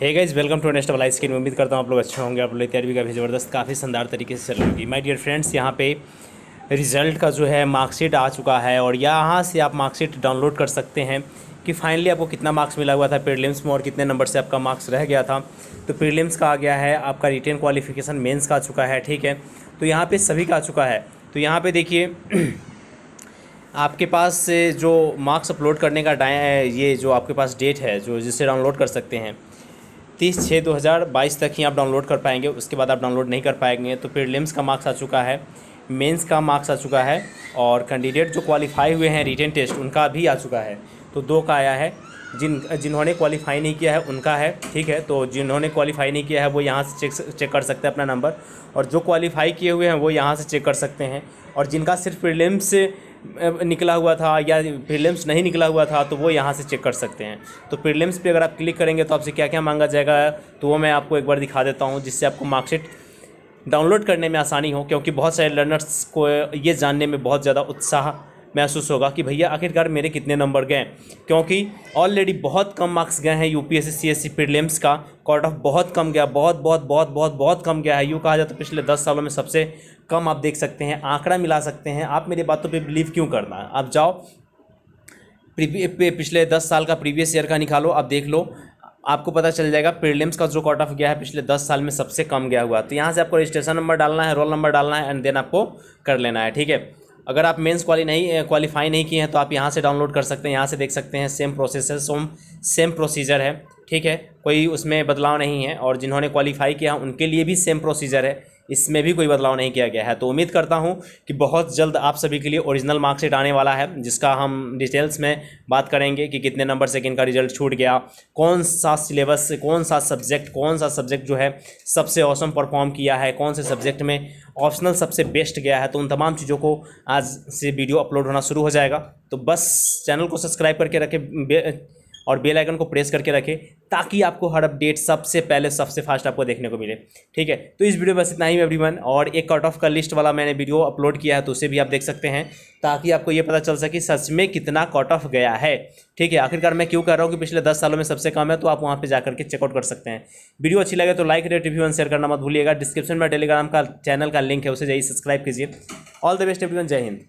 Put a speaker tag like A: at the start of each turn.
A: hey guys welcome to नेस्ट वाला screen उम्मीद करता हूँ आप लोग अच्छे होंगे आप लोग तैयारी भी काफ़ी ज़बरदस्त काफ़ी शानदार तरीके से चल रही माय डियर फ्रेंड्स यहाँ पे रिज़ल्ट का जो है मार्कशीट आ चुका है और यहाँ से आप मार्कशीट डाउनलोड कर सकते हैं कि फाइनली आपको कितना मार्क्स मिला हुआ था प्रीलिम्स में और कितने नंबर से आपका मार्क्स रह गया था तो प्रीलिम्स का आ गया है आपका रिटर्न क्वालिफिकेशन मेन्स का आ चुका है ठीक है तो यहाँ पर सभी का आ चुका है तो यहाँ पर देखिए आपके पास जो मार्क्स अपलोड करने का ये जो आपके पास डेट है जो जिससे डाउनलोड कर सकते हैं तीस छः दो हज़ार बाईस तक ही आप डाउनलोड कर पाएंगे उसके बाद आप डाउनलोड नहीं कर पाएंगे तो फिर लिम्स का मार्क्स आ चुका है मेंस का मार्क्स आ चुका है और कैंडिडेट जो क्वालिफाई हुए हैं रिटर्न टेस्ट उनका भी आ चुका है तो दो का आया है जिन जिन्होंने क्वालिफाई नहीं किया है उनका है ठीक है तो जिन्होंने क्वालिफाई नहीं किया है वो यहाँ से चेक चेक कर सकते हैं अपना नंबर और जो क्वालिफाई किए हुए हैं वो यहाँ से चेक कर सकते हैं और जिनका सिर्फ प्रीलिम्स निकला हुआ था या प्रीलिम्स नहीं निकला हुआ था तो वो यहाँ से चेक कर सकते हैं तो प्रीलिम्स पे अगर आप क्लिक करेंगे तो आपसे क्या क्या मांगा जाएगा तो वो मैं आपको एक बार दिखा देता हूँ जिससे आपको मार्कशीट डाउनलोड करने में आसानी हो क्योंकि बहुत सारे लर्नर्स को ये जानने में बहुत ज़्यादा उत्साह महसूस होगा कि भैया आखिरकार मेरे कितने नंबर गए क्योंकि ऑलरेडी बहुत कम मार्क्स गए हैं यूपीएससी सीएससी प्रीलिम्स का कॉर्ट ऑफ बहुत कम गया बहुत बहुत बहुत बहुत बहुत कम गया है यूँ कहा जाता तो पिछले दस सालों में सबसे कम आप देख सकते हैं आंकड़ा मिला सकते हैं आप मेरी बातों पर बिलीव क्यों करना है आप जाओ पिछले दस साल का प्रीवियस ईयर का निकालो आप देख लो आपको पता चल जाएगा प्रीलिम्स का जो कॉट ऑफ गया है पिछले दस साल में सबसे कम गया हुआ तो यहाँ से आपको रजिस्ट्रेशन नंबर डालना है रोल नंबर डालना है एंड देन आपको कर लेना है ठीक है अगर आप मेंस क्वाली नहीं क्वालिफाई नहीं किए हैं तो आप यहाँ से डाउनलोड कर सकते हैं यहाँ से देख सकते हैं सेम प्रोसेस है सोम सेम प्रोसीजर है ठीक है कोई उसमें बदलाव नहीं है और जिन्होंने क्वालिफाई किया उनके लिए भी सेम प्रोसीजर है इसमें भी कोई बदलाव नहीं किया गया है तो उम्मीद करता हूं कि बहुत जल्द आप सभी के लिए ओरिजिनल मार्कशीट आने वाला है जिसका हम डिटेल्स में बात करेंगे कि कितने नंबर से किन का रिजल्ट छूट गया कौन सा सिलेबस कौन सा सब्जेक्ट कौन सा सब्जेक्ट जो है सबसे औसम परफॉर्म किया है कौन से सब्जेक्ट में ऑप्शनल सबसे बेस्ट गया है तो उन तमाम चीज़ों को आज से वीडियो अपलोड होना शुरू हो जाएगा तो बस चैनल को सब्सक्राइब करके रखें और बेल आइकन को प्रेस करके रखें ताकि आपको हर अपडेट सबसे पहले सबसे फास्ट आपको देखने को मिले ठीक है तो इस वीडियो में बस इतना ही एवरीवन और एक कट ऑफ का लिस्ट वाला मैंने वीडियो अपलोड किया है तो उसे भी आप देख सकते हैं ताकि आपको ये पता चल सके सच में कितना कट ऑफ गया है ठीक है आखिरकार मैं क्यों कर रहा हूँ कि पिछले दस सालों में सबसे कम है तो आप वहाँ पर जाकर के चेकआउट कर सकते हैं वीडियो अच्छी लगे तो like rate review and share करना मत भूलिएगा डिस्क्रिप्शन में टेलीग्राम का चैनल का लिंक है उसे जाइए सब्सक्राइब कीजिए ऑल द बेस्ट एवरीवन जय हिंद